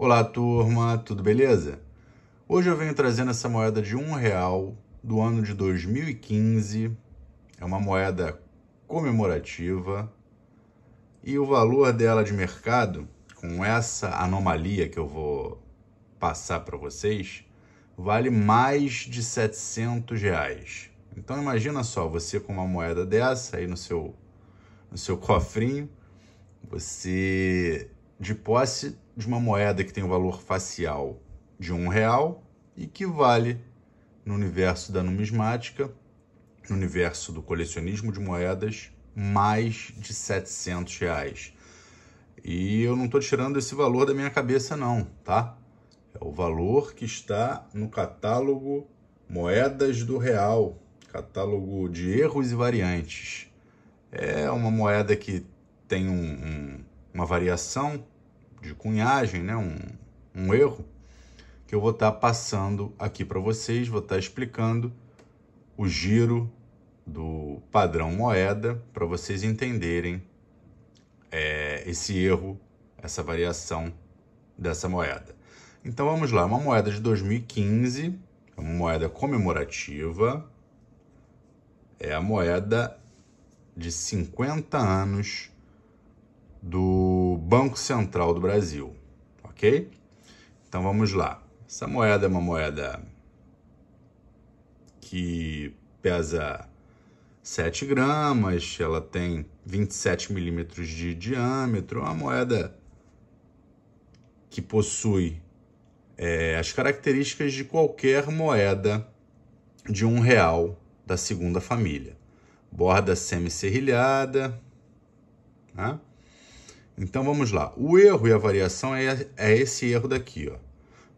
Olá turma, tudo beleza? Hoje eu venho trazendo essa moeda de um real do ano de 2015. É uma moeda comemorativa e o valor dela de mercado, com essa anomalia que eu vou passar para vocês, vale mais de 700 reais. Então imagina só, você com uma moeda dessa aí no seu, no seu cofrinho, você de posse de uma moeda que tem o valor facial de um real e que vale no universo da numismática, no universo do colecionismo de moedas, mais de 700 reais. E eu não estou tirando esse valor da minha cabeça não, tá? É o valor que está no catálogo Moedas do Real, catálogo de erros e variantes. É uma moeda que tem um, um uma variação de cunhagem, né? um, um erro, que eu vou estar tá passando aqui para vocês, vou estar tá explicando o giro do padrão moeda para vocês entenderem é, esse erro, essa variação dessa moeda. Então vamos lá, uma moeda de 2015, é uma moeda comemorativa, é a moeda de 50 anos do Banco Central do Brasil, ok? Então vamos lá. Essa moeda é uma moeda que pesa 7 gramas, ela tem 27 milímetros de diâmetro, é uma moeda que possui é, as características de qualquer moeda de um real da segunda família. Borda semicerrilhada, né? Então vamos lá. O erro e a variação é, é esse erro daqui. Ó.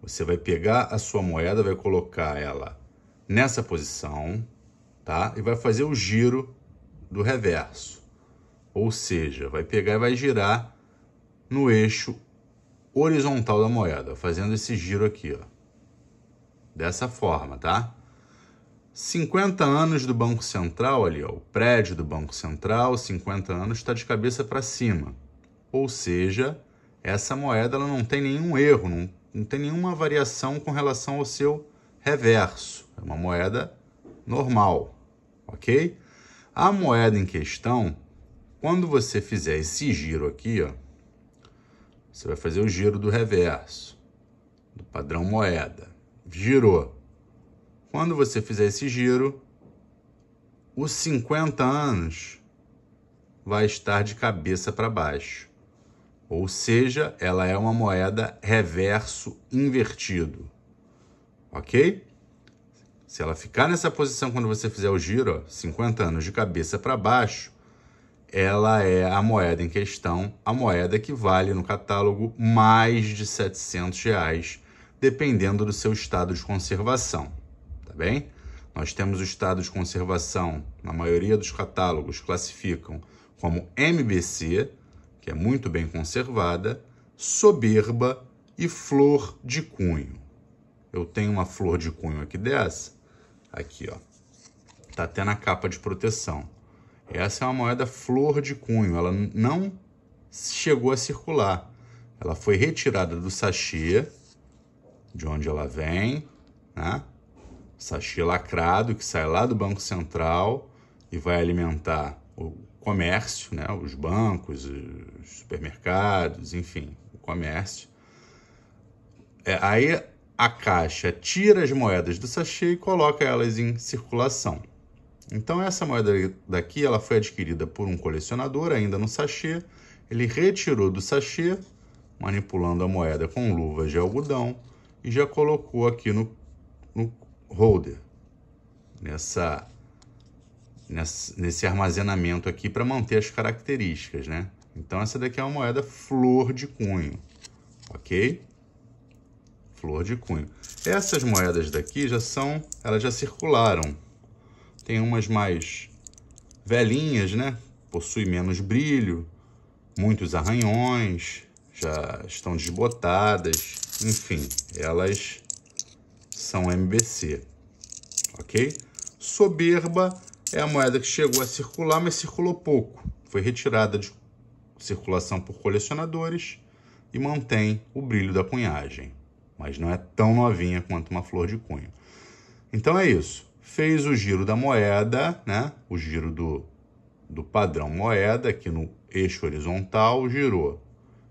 Você vai pegar a sua moeda, vai colocar ela nessa posição, tá? E vai fazer o giro do reverso. Ou seja, vai pegar e vai girar no eixo horizontal da moeda, fazendo esse giro aqui, ó. Dessa forma, tá? 50 anos do Banco Central ali, ó, o prédio do Banco Central, 50 anos está de cabeça para cima. Ou seja, essa moeda ela não tem nenhum erro, não, não tem nenhuma variação com relação ao seu reverso. É uma moeda normal, ok? A moeda em questão, quando você fizer esse giro aqui, ó, você vai fazer o giro do reverso, do padrão moeda. Girou. Quando você fizer esse giro, os 50 anos vai estar de cabeça para baixo ou seja, ela é uma moeda reverso invertido, ok? Se ela ficar nessa posição quando você fizer o giro, ó, 50 anos de cabeça para baixo, ela é a moeda em questão, a moeda que vale no catálogo mais de 700 reais, dependendo do seu estado de conservação, tá bem? Nós temos o estado de conservação, na maioria dos catálogos classificam como MBC, que é muito bem conservada, soberba e flor de cunho. Eu tenho uma flor de cunho aqui dessa, aqui ó, tá até na capa de proteção. Essa é uma moeda flor de cunho, ela não chegou a circular. Ela foi retirada do sachê, de onde ela vem, né? Sachê lacrado que sai lá do Banco Central e vai alimentar o comércio, né? os bancos, os supermercados, enfim, o comércio. É, aí a caixa tira as moedas do sachê e coloca elas em circulação. Então essa moeda daqui ela foi adquirida por um colecionador ainda no sachê. Ele retirou do sachê, manipulando a moeda com luvas de algodão e já colocou aqui no, no holder, nessa nesse armazenamento aqui para manter as características, né? Então essa daqui é uma moeda flor de cunho, ok? Flor de cunho. Essas moedas daqui já são, elas já circularam. Tem umas mais velhinhas, né? Possui menos brilho, muitos arranhões, já estão desbotadas, enfim, elas são MBC, ok? Soberba é a moeda que chegou a circular, mas circulou pouco. Foi retirada de circulação por colecionadores e mantém o brilho da cunhagem, mas não é tão novinha quanto uma flor de cunho. Então é isso. Fez o giro da moeda, né? O giro do, do padrão moeda aqui no eixo horizontal girou.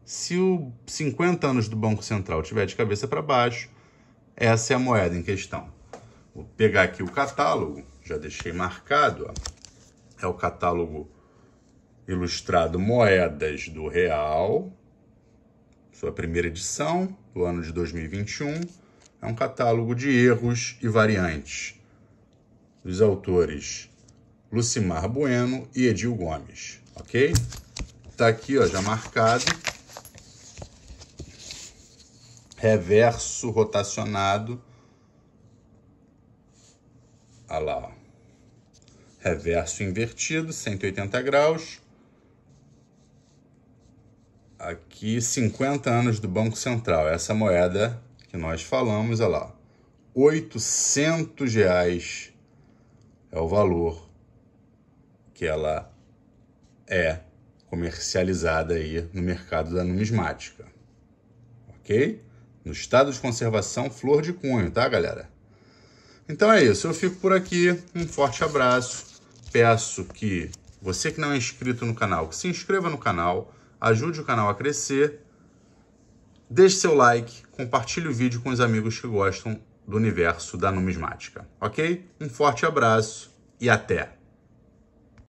Se o 50 anos do Banco Central tiver de cabeça para baixo, essa é a moeda em questão. Vou pegar aqui o catálogo já deixei marcado, ó. é o catálogo ilustrado Moedas do Real, sua primeira edição, do ano de 2021. É um catálogo de erros e variantes dos autores Lucimar Bueno e Edil Gomes, ok? Tá aqui, ó, já marcado. Reverso rotacionado. Olha lá, ó reverso é invertido, 180 graus. Aqui, 50 anos do Banco Central. Essa moeda que nós falamos, olha lá, 800 reais é o valor que ela é comercializada aí no mercado da numismática, ok? No estado de conservação, flor de cunho, tá, galera? Então é isso, eu fico por aqui. Um forte abraço. Peço que você que não é inscrito no canal, se inscreva no canal, ajude o canal a crescer, deixe seu like, compartilhe o vídeo com os amigos que gostam do universo da numismática. Ok? Um forte abraço e até!